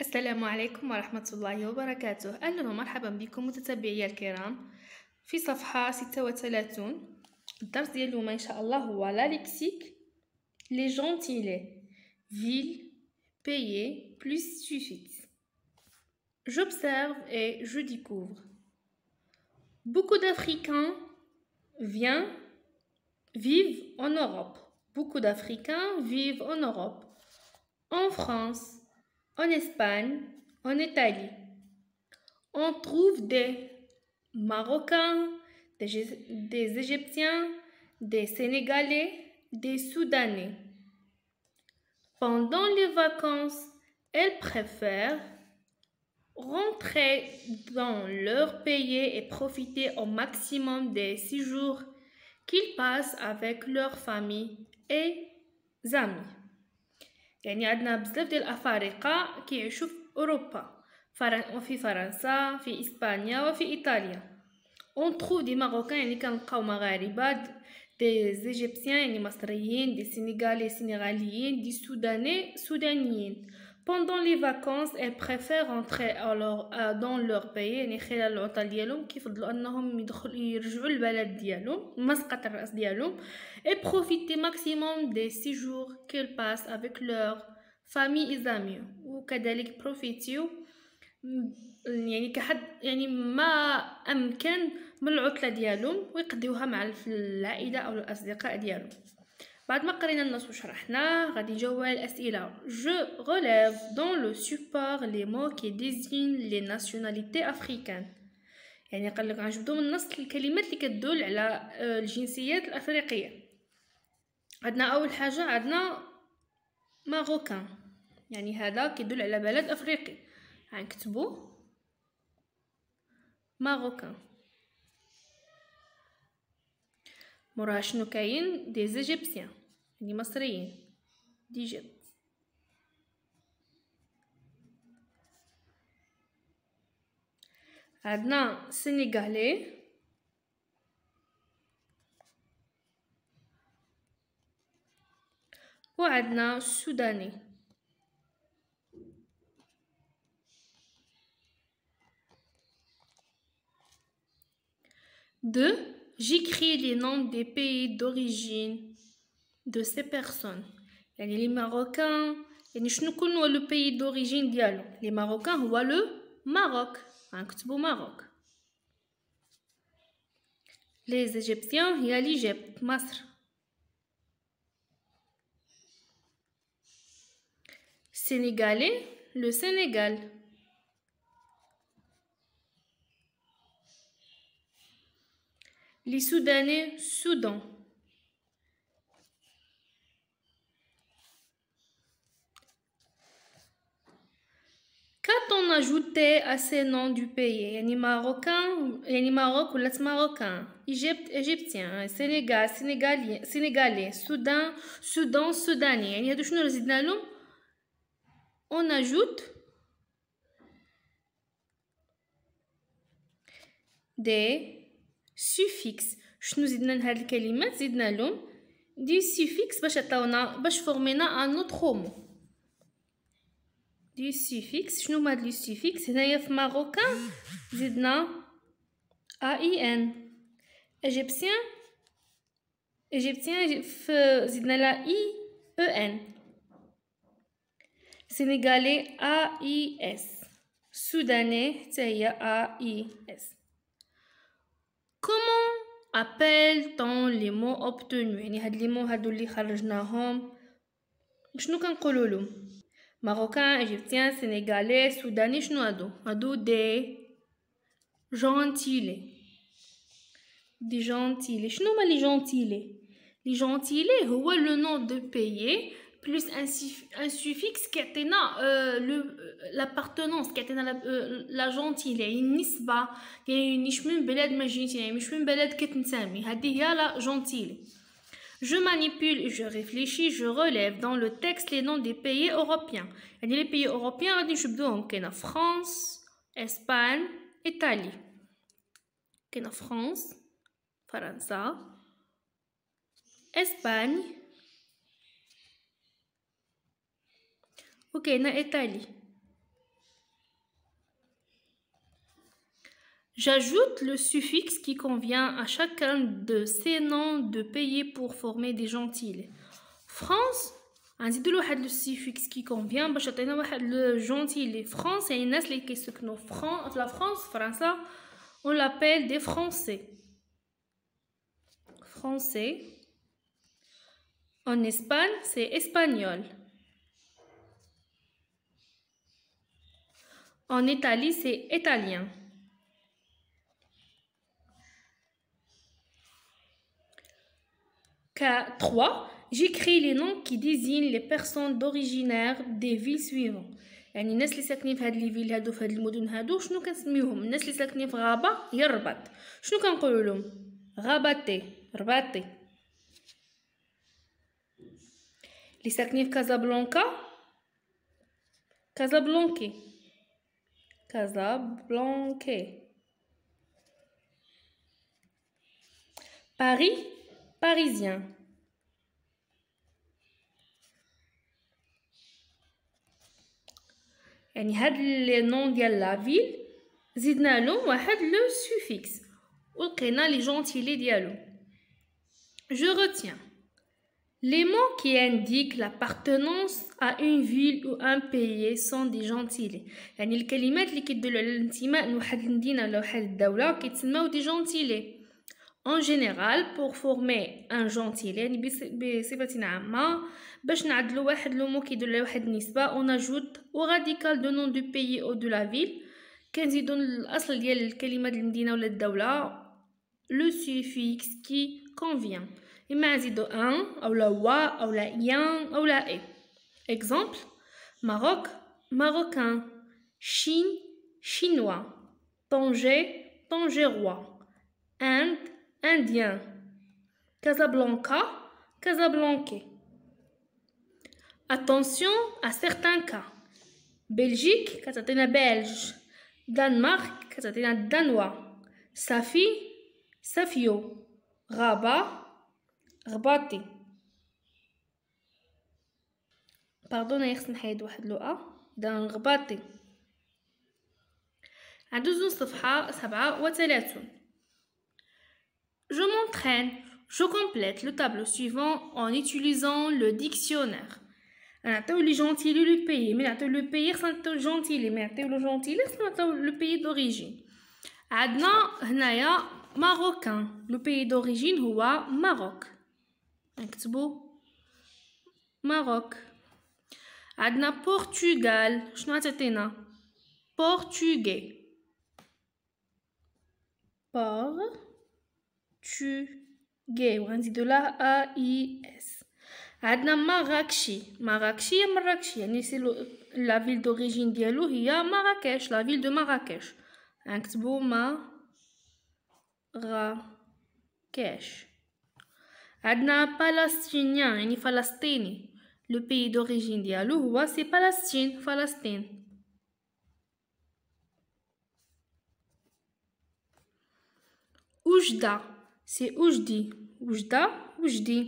السلام عليكم ورحمة الله وبركاته أهلا ومرحبا بكم متتبعي الكرام في صفحة 36 الدرس ديال اليوم إن شاء الله هو لا ليكسيك لي جونتيلي فيل بيي بلوس سوفيكس J'observe et je découvre. Beaucoup d'Africains viennent vivent en Europe. Beaucoup d'Africains vivent en Europe. En France, en Espagne, en Italie. On trouve des Marocains, des, Égyptiens, des Sénégalais, des Soudanais. Pendant les vacances, elles préfèrent rentrer dans leur pays et profiter au maximum des six jours qu'ils passent avec leur famille et amis. يعني عندنا بزاف ديال الافارقه كيعيشوا في اوروبا وفي فرنسا في اسبانيا وفي ايطاليا اون تروف دي ماروكان يعني كنلقاو مغاربه دي زيجيبسيان يعني مصريين دي سينيغالي سينيغاليين دي سوداني سودانيين Pendant les vacances, elles préfèrent rentrer alors euh, dans leur pays يعني خلال العطل ديالهم كيفضلوا انهم يدخلوا يرجعوا للبلد ديالهم مسقط الراس ديالهم et profiter maximum des séjours qu'elles passent avec leur famille et amis وكذلك بروفيتيو يعني كحد يعني ما امكن من العطله ديالهم ويقضيوها مع العائله او الاصدقاء ديالهم بعد ما قرينا النص وشرحناه غادي نجاوب على الاسئله جو غوليف دون لو سوبور لي مو كي ديزين لي ناسيوناليتي افريكان يعني قال لك غنجبدو من النص الكلمات اللي كتدل على آه، الجنسيات الافريقيه عندنا اول حاجه عندنا ماروكان يعني هذا كيدل على بلد افريقي غنكتبو ماروكان موراها شنو كاين دي زيجيبسيان Adna, sénégalais. Ou Adna, soudanais. Deux, j'écris les noms des pays d'origine de ces personnes. les Marocains يعني شنو le pays d'origine Les Les لي Marocains le Maroc. ماروك hein, Maroc. les Égyptiens هي l'Égypte مصر Sénégalais le Sénégal les Soudanais Soudan à assez noms du pays يعني marocain يعني Maroc marocain égyptien Sénégal sénégalais Soudan Soudan يعني on ajoute des suffixes شنو زدنا لهاد suffixes suffixe. je Qu'est-ce qu'un suffixe cest marocain, on A-I-N Égyptien Égyptien, on I-E-N Sénégalais, A-I-S Soudanais, cest A-I-S Comment appelle-t-on les mots obtenus C'est-à-dire, mots, qu'est-ce qu'on appelle-t-il Qu'est-ce Marocains, Égyptiens, Sénégalais, Soudanais, Chnoado. Ado des gentils. Des gentils. Chno ma les gentils. Les gentils, c'est le nom de pays plus un, suffixe qui euh, euh, l'appartenance qui la, euh, la gentille une nisba يعني مش من بلاد ما جيتي يعني مش من بلاد كتنسامي y a, la جنتيلي je manipule, je réfléchis, je relève dans le texte les noms des pays européens. Et les pays européens غادي نشبدوهم France, Espagne, Italie. la France, Espagne, na J'ajoute le suffixe qui convient à chacun de ces noms de pays pour former des gentils. France, on نديرو واحد suffixe qui convient le gentil. واحد français et France. يعني la france France, on l'appelle des français français en Espagne c'est espagnol en Italie c'est italien 3. J'écris les noms qui désignent les personnes d'origine des villes suivantes. يعني الناس اللي ساكنين في هذه هادو في هذه المدن هادو شنو كنسميوهم الناس اللي ساكنين في الرباط شنو parisien et à dire le nom de la ville, on ajoute le suffixe et on ajoute le mot Je retiens Les mots qui indiquent l'appartenance à une ville ou un pays sont des gentilés. En il dire que les mots qui donnent l'intimidation à une ville ou un pays sont des gentilés. En général, pour former un gentil, on ajoute au radical de nom du pays ou de la ville le suffixe qui convient exemple Maroc marocain Chine chinois Tangier, tangérois Inde indien Casablanca Casablanque Attention à certains cas Belgique كتعطينا belge Danemark كتعطينا danois Safi Safio Rabat Rabati باردون خصني نحيد واحد لؤة إذا رباطي عندوزو صفحة سبعة وثلاثون Je m'entraîne. Je complète le tableau suivant en utilisant le dictionnaire. le gentil le pays, mais le pays gentil, gentil le pays d'origine. marocain. Le pays d'origine est Maroc. Maroc. Adna Portugal. Portugais. Port tu gué on dit de la A I S marakchi, et Marrakech la ville d'origine d'Yalou c'est Marrakech la ville de Marrakech On ma, Marrakech On Palestinien, le pays d'origine d'Yalou c'est Palestine Palestine Oujda c'est oujdi. Oujda, oujdi.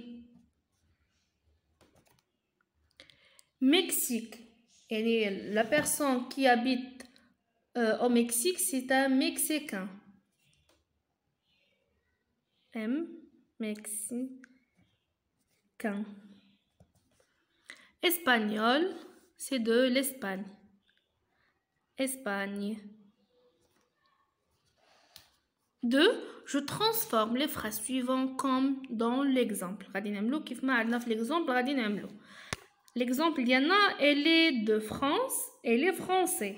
Mexique. la personne qui habite euh, au Mexique, c'est un Mexicain. M, Mexicain. Espagnol, c'est de l'Espagne. Espagne. Deux, Je transforme les phrases suivantes comme dans l'exemple. l'exemple L'exemple, il y en a, elle est de France, elle est française.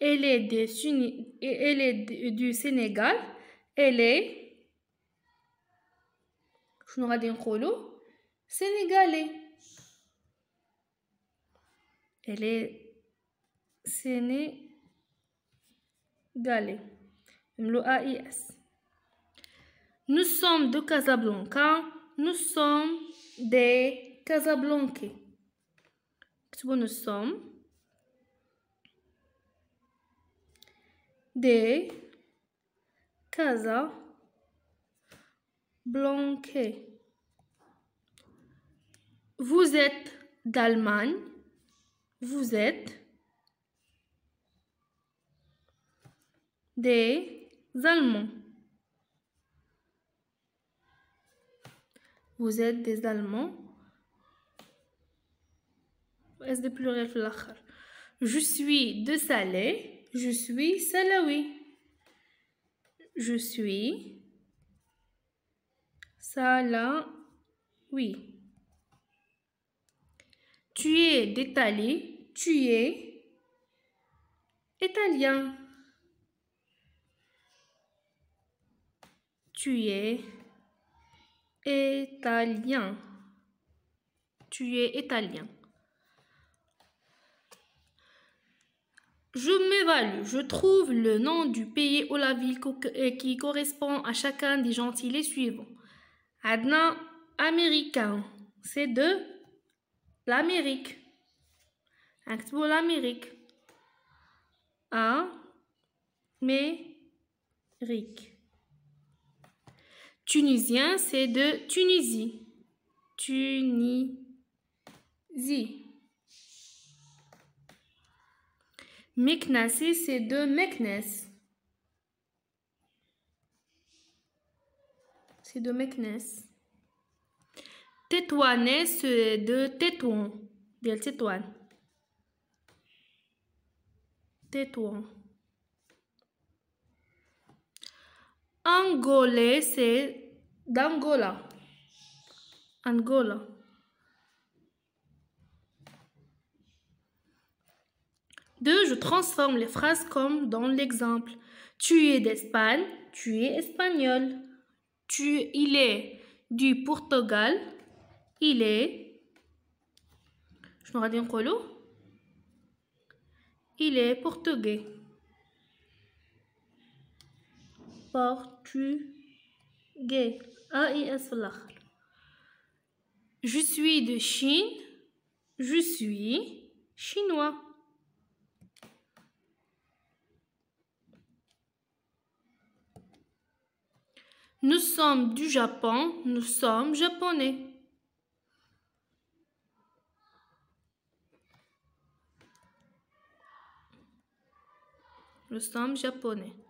Elle est, de, elle est du Sénégal, elle est... Je n'aurai d'un Sénégalais. Elle est Sénégalais. Nous sommes de Casablanca. Nous sommes des Casablancais. Nous sommes des Casablancais. Vous êtes d'Allemagne. Vous êtes des Allemands. Vous êtes des Allemands. Est-ce des Je suis de Salé. Je suis Salawi. Je suis Salawi. Tu es d'Italie. Tu es italien. Tu es italien. Tu es italien. Je m'évalue. Je trouve le nom du pays ou la ville euh, qui correspond à chacun des gentilés suivants. Adnan, américain. C'est de l'Amérique. pour l'Amérique. Amérique tunisien, c'est de Tunisie. Tunisie. Meknasi, c'est de Meknes. C'est de Meknes. Tétouanais, c'est de Tétouan. Bien Tétouan. Tétouan. Angolais, c'est d'Angola. Angola. Deux, je transforme les phrases comme dans l'exemple. Tu es d'Espagne, tu es espagnol. Tu, il est du Portugal, il est. Je me dit en colo. Il est portugais. Portugais a Je suis de Chine. Je suis chinois. Nous sommes du Japon. Nous sommes japonais. Nous sommes japonais.